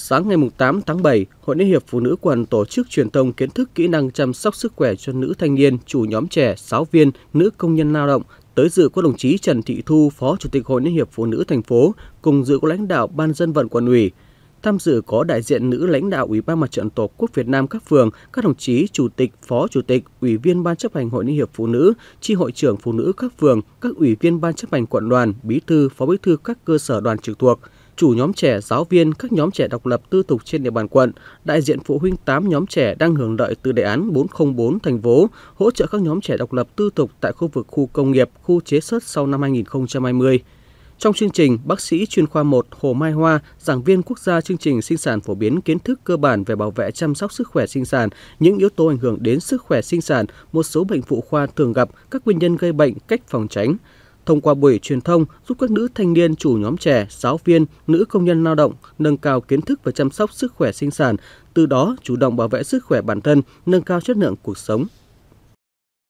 Sáng ngày 8 tháng 7, Hội Liên hiệp Phụ nữ quận tổ chức truyền thông kiến thức kỹ năng chăm sóc sức khỏe cho nữ thanh niên, chủ nhóm trẻ, giáo viên, nữ công nhân lao động. Tới dự có đồng chí Trần Thị Thu, Phó Chủ tịch Hội Liên hiệp Phụ nữ thành phố, cùng dự có lãnh đạo Ban dân vận quận ủy. Tham dự có đại diện nữ lãnh đạo Ủy ban Mặt trận Tổ quốc Việt Nam các phường, các đồng chí Chủ tịch, Phó Chủ tịch, Ủy viên Ban chấp hành Hội Liên hiệp Phụ nữ, Chi hội trưởng Phụ nữ các phường, các Ủy viên Ban chấp hành quận đoàn, Bí thư, Phó Bí thư các cơ sở đoàn trực thuộc – chủ nhóm trẻ, giáo viên, các nhóm trẻ độc lập tư thục trên địa bàn quận, đại diện phụ huynh 8 nhóm trẻ đang hưởng lợi từ đề án 404 thành phố hỗ trợ các nhóm trẻ độc lập tư thục tại khu vực khu công nghiệp, khu chế xuất sau năm 2020. Trong chương trình, bác sĩ chuyên khoa 1 Hồ Mai Hoa, giảng viên quốc gia chương trình sinh sản phổ biến kiến thức cơ bản về bảo vệ chăm sóc sức khỏe sinh sản, những yếu tố ảnh hưởng đến sức khỏe sinh sản, một số bệnh phụ khoa thường gặp, các nguyên nhân gây bệnh, cách phòng tránh thông qua buổi truyền thông giúp các nữ thanh niên chủ nhóm trẻ, giáo viên, nữ công nhân lao động nâng cao kiến thức và chăm sóc sức khỏe sinh sản, từ đó chủ động bảo vệ sức khỏe bản thân, nâng cao chất lượng cuộc sống